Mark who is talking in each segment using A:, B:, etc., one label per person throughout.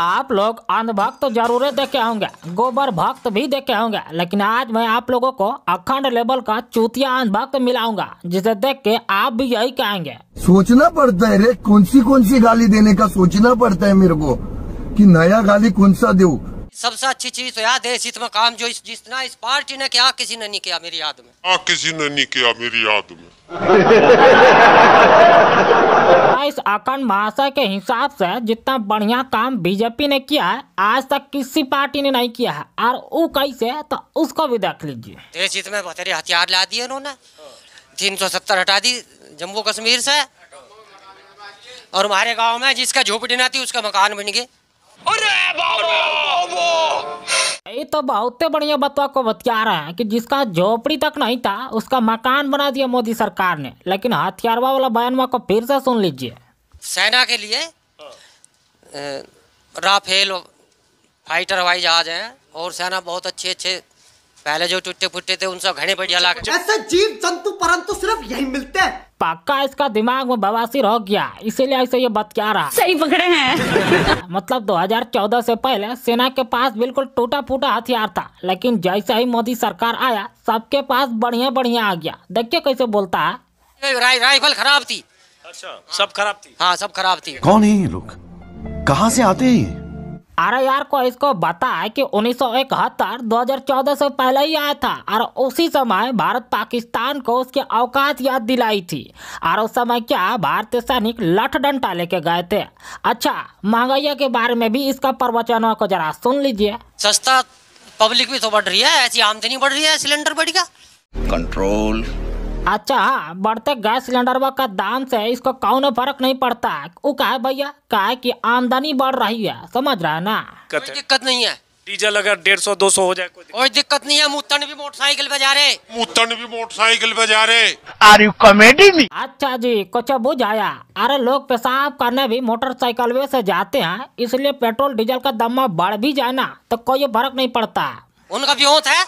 A: आप लोग अंधभक्त भक्त जरूर देखे होंगे गोबर भक्त भी देखे होंगे लेकिन आज मैं आप लोगों को अखंड लेवल का चूतिया अंधभक्त मिलाऊंगा जिसे देख के आप भी यही कहेंगे सोचना पड़ता है रे कौन सी कौन सी गाली देने का सोचना पड़ता है मेरे को कि नया गाली कौन सा दू
B: सबसे अच्छी चीज तो याद है इस काम जो जितना इस पार्टी ने किया किसी ने नहीं किया मेरी याद में हाँ, किसी ने नहीं किया मेरी याद में
A: मैं इस अखंड महाशय के हिसाब से जितना बढ़िया काम बीजेपी ने किया है आज तक किसी पार्टी ने नहीं किया है और वो कैसे तो उसको भी देख लीजिए
B: तेरे चित में बतरे हथियार ला दिए उन्होंने तीन सौ सत्तर हटा दी जम्मू कश्मीर से और हमारे गांव में जिसका झोपड़ी ना थी उसका मकान बन गए
A: ये तो बहुत बढ़िया बतवा को बतिया रहे हैं कि जिसका झोपड़ी तक नहीं था उसका मकान बना दिया मोदी सरकार ने लेकिन हथियारवा वाला बयानवा को फिर से सुन लीजिए
B: सेना के लिए राफेल फाइटर हवाई जहाज हैं और सेना बहुत अच्छे अच्छे पहले जो टूटे फूटे थे उनसे घने बढ़िया लाख ऐसे
A: जीव जंतु परंतु सिर्फ यही मिलते हैं पक्का इसका दिमाग में बवासीर हो गया इसीलिए ऐसे ये बत क्या रहा सही पकड़े हैं मतलब 2014 से पहले सेना के पास बिल्कुल टूटा फूटा हथियार था लेकिन जैसा ही मोदी सरकार आया सबके पास बढ़िया बढ़िया आ गया देखिए कैसे बोलता
B: है रा, राइफल खराब थी अच्छा सब खराब थी हाँ सब खराब थी कौन है ये लोग कहाँ से आते हैं
A: अरे यार को इसको बता है कि उन्नीस सौ इकहत्तर दो हजार चौदह से पहले ही आया था और उसी समय भारत पाकिस्तान को उसके अवकात याद दिलाई थी और उस समय क्या भारतीय सैनिक लठ डंटा लेके गए थे अच्छा महंगाइया के बारे में भी इसका प्रवचनों को जरा सुन लीजिए
B: सस्ता पब्लिक भी तो बढ़ रही है ऐसी आमदनी बढ़ रही है सिलेंडर बढ़ेगा कंट्रोल
A: अच्छा हाँ बढ़ते गैस सिलेंडरवा का दाम से इसको कौन फर्क नहीं पड़ता वो का भैया कहा है की आमदनी बढ़ रही है समझ रहा है ना
B: कोई दिक्कत नहीं है डीजल अगर डेढ़ सौ दो सौ हो जाए कोई दिक्कत, कोई दिक्कत नहीं है मुतन भी मोटरसाइकिल बजा रहे मुतन भी मोटरसाइकिल बजा रहे
A: आर यू कॉमेडी अच्छा जी कुछ बुझ आया अरे लोग पेशाब करने भी मोटरसाइकिल वे से जाते हैं इसलिए पेट्रोल डीजल का दम बढ़ भी जाए ना तो कोई फर्क नहीं पड़ता
B: उनका भी होता है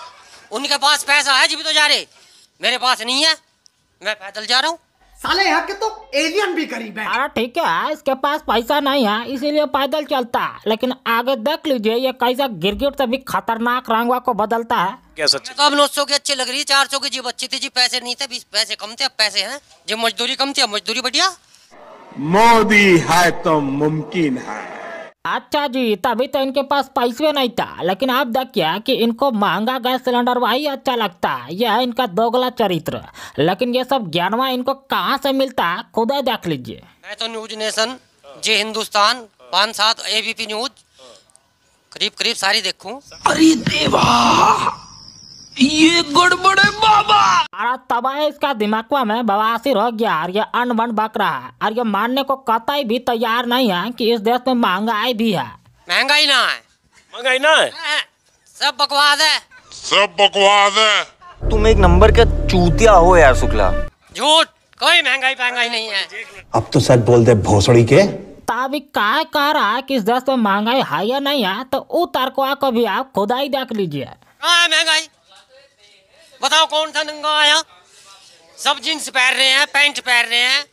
B: उनके पास पैसा है जी भी तो जा रहे मेरे पास नहीं है मैं पैदल जा रहा हूँ साले यहाँ के
A: तो एलियन भी गरीब है अरे ठीक है इसके पास पैसा नहीं है इसीलिए पैदल चलता है लेकिन आगे देख लीजिए ये कैसा गिर से भी खतरनाक रंगवा को बदलता है क्या सच
B: तो अब नौ सौ की अच्छी लग रही है चार सौ की जीप अच्छी थी जी पैसे नहीं थे बीस पैसे कम थे अब पैसे है जो मजदूरी कम थी अब मजदूरी बढ़िया
A: मोदी है तो मुमकिन है अच्छा जी तभी तो इनके पास पैसे नहीं था लेकिन आप देखिए कि इनको महंगा गैस सिलेंडर वही अच्छा लगता है यह है इनका दोगला चरित्र लेकिन ये सब ज्ञानवा इनको कहाँ से मिलता है खुद ही देख लीजिए
B: मैं तो न्यूज नेशन जे हिंदुस्तान पांच सात एबीपी न्यूज करीब करीब सारी देखूं अरे देवा ये गड़बड़े बाबा
A: अरे तबाह इसका दिमाग में बवासी हो गया और ये अनबन बक रहा है और ये मानने को कतई भी तैयार नहीं है कि इस देश में महंगाई भी है
B: महंगाई ना है महंगाई ना है सब बकवास है सब बकवास है तुम एक नंबर के चूतिया हो यार शुक्ला झूठ कोई महंगाई महंगाई नहीं है अब तो सच बोल दे भोसड़ी के
A: अभी का कह रहा है कि इस देश में महंगाई है या नहीं है तो उस को भी आप खुदाई देख लीजिए हाँ, महंगाई
B: बताओ कौन सा नंगा आया सब जींस पहन रहे हैं पैंट पहन रहे हैं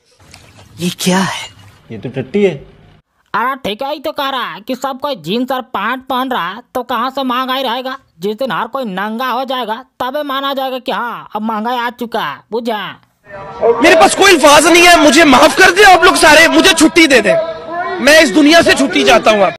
A: ये क्या है ये तो टट्टी है
B: अरे ठीक है ही तो कह रहा है कि सब
A: कोई जीन्स और पैंट पहन रहा है तो कहाँ से महंगाई रहेगा जिस दिन हर कोई नंगा हो जाएगा तबे माना जाएगा कि हाँ अब महंगाई आ चुका है बुझा
B: मेरे पास कोई अल्फाज नहीं है मुझे माफ कर दे आप लोग सारे मुझे छुट्टी दे दे मैं इस दुनिया से छुट्टी जाता हूँ